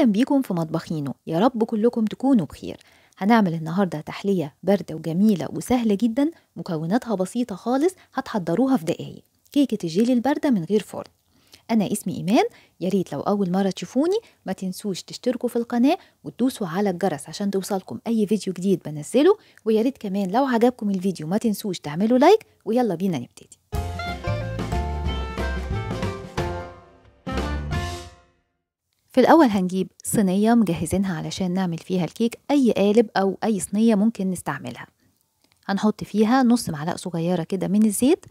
أهلا بيكم في مطبخينو يا رب كلكم تكونوا بخير هنعمل النهاردة تحلية باردة وجميلة وسهلة جدا مكوناتها بسيطة خالص هتحضروها في دقايق كيكة الجيلي الباردة من غير فرن أنا اسمي إيمان يا ريت لو أول مرة تشوفوني ما تنسوش تشتركوا في القناة وتدوسوا على الجرس عشان توصلكم أي فيديو جديد بنزله ويا ريت كمان لو عجبكم الفيديو ما تنسوش تعملوا لايك ويلا بينا نبتدي في الأول هنجيب صينية مجهزينها علشان نعمل فيها الكيك أي قالب أو أي صينية ممكن نستعملها هنحط فيها نص معلقة صغيرة كده من الزيت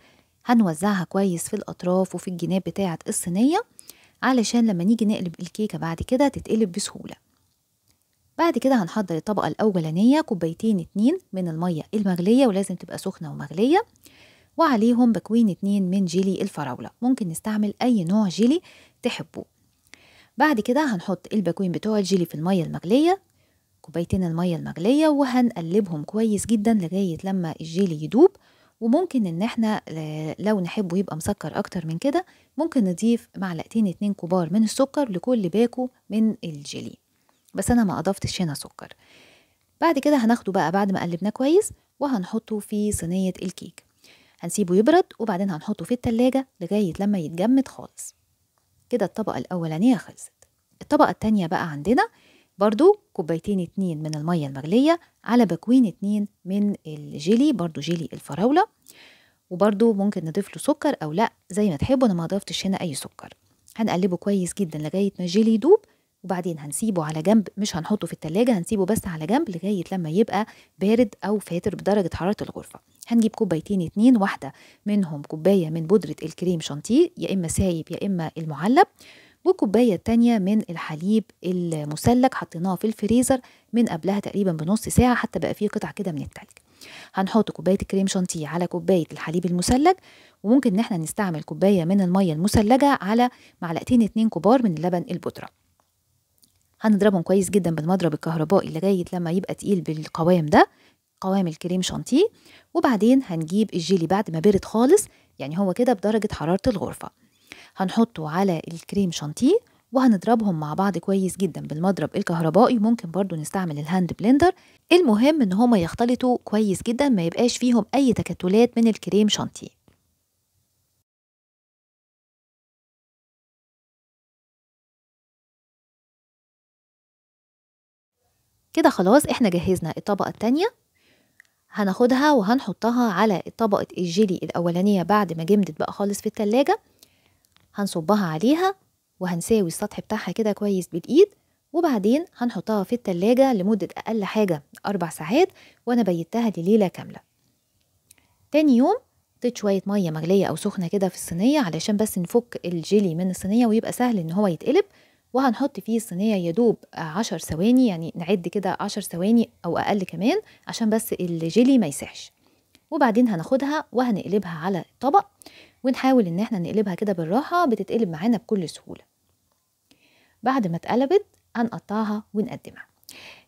هنوزعها كويس في الأطراف وفي الجناب بتاعة الصينية علشان لما نيجي نقلب الكيكة بعد كده تتقلب بسهولة بعد كده هنحضر الطبقة الأولانية كوبايتين اتنين من المية المغلية ولازم تبقى سخنة ومغلية وعليهم بكوين اتنين من جيلي الفراولة ممكن نستعمل أي نوع جيلي تحبوه بعد كده هنحط الباكوين بتوع الجيلي في المية المغلية كوبايتين المية المغلية وهنقلبهم كويس جدا لغاية لما الجيلي يدوب وممكن ان احنا آه، لو نحبه يبقى مسكر اكتر من كده ممكن نضيف معلقتين اتنين كبار من السكر لكل باكو من الجيلي بس انا ما اضفتش هنا سكر بعد كده هناخده بقى بعد ما قلبناه كويس وهنحطه في صينية الكيك هنسيبه يبرد وبعدين هنحطه في التلاجة لغاية لما يتجمد خالص كده الطبقة الأولانية خلصت الطبقة التانية بقى عندنا برضو كوبايتين اتنين من المية المغلية على بكوين اتنين من الجيلي برضو جيلي الفراولة وبرضو ممكن نضيف له سكر أو لأ زي ما تحبوا أنا ما ضفتش هنا أي سكر هنقلبه كويس جدا لغاية ما الجيلي يدوب وبعدين هنسيبه على جنب مش هنحطه في التلاجة هنسيبه بس على جنب لغاية لما يبقى بارد أو فاتر بدرجة حرارة الغرفة هنجيب كوبايتين اتنين واحدة منهم كوباية من بودرة الكريم شانتيه يا إما سايب يا إما المعلب وكوباية تانية من الحليب المسلك حطيناها في الفريزر من قبلها تقريبا بنص ساعة حتى بقى فيه قطع كده من التلج هنحط كوباية كريم شانتيه على كوباية الحليب المسلج وممكن ان احنا نستعمل كوباية من المية المثلجة على معلقتين اتنين كبار من اللبن البودرة هنضربهم كويس جدا بالمضرب الكهربائي لغاية لما يبقى تقيل بالقوام ده قوام الكريم شانتيه وبعدين هنجيب الجيلي بعد ما برد خالص يعني هو كده بدرجة حرارة الغرفة هنحطه على الكريم شانتيه وهنضربهم مع بعض كويس جدا بالمضرب الكهربائي ممكن برضو نستعمل الهاند بلندر المهم ان هما يختلطوا كويس جدا ما يبقاش فيهم اي تكتلات من الكريم شانتيه كده خلاص احنا جهزنا الطبقة التانية هناخدها وهنحطها على طبقة الجيلي الأولانية بعد ما جمدت بقى خالص في التلاجة هنصبها عليها وهنساوي السطح بتاعها كده كويس بالايد وبعدين هنحطها في التلاجة لمدة أقل حاجة أربع ساعات وأنا بيتها لليلة كاملة تاني يوم حطيت شوية مية مغلية أو سخنة كده في الصينية علشان بس نفك الجيلي من الصينية ويبقى سهل إن هو يتقلب وهنحط فيه الصينية يدوب عشر ثواني يعني نعد كده عشر ثواني أو أقل كمان عشان بس الجيلي ما يسحش وبعدين هناخدها وهنقلبها على الطبق ونحاول ان احنا نقلبها كده بالراحه بتتقلب معانا بكل سهوله بعد ما اتقلبت هنقطعها ونقدمها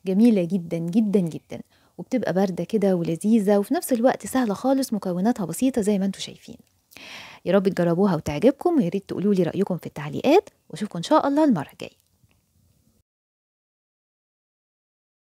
جميله جدا جدا جدا وبتبقى بارده كده ولذيذه وفي نفس الوقت سهله خالص مكوناتها بسيطه زي ما انتم شايفين يا رب تجربوها وتعجبكم ويا ريت تقولوا لي رايكم في التعليقات واشوفكم ان شاء الله المره الجايه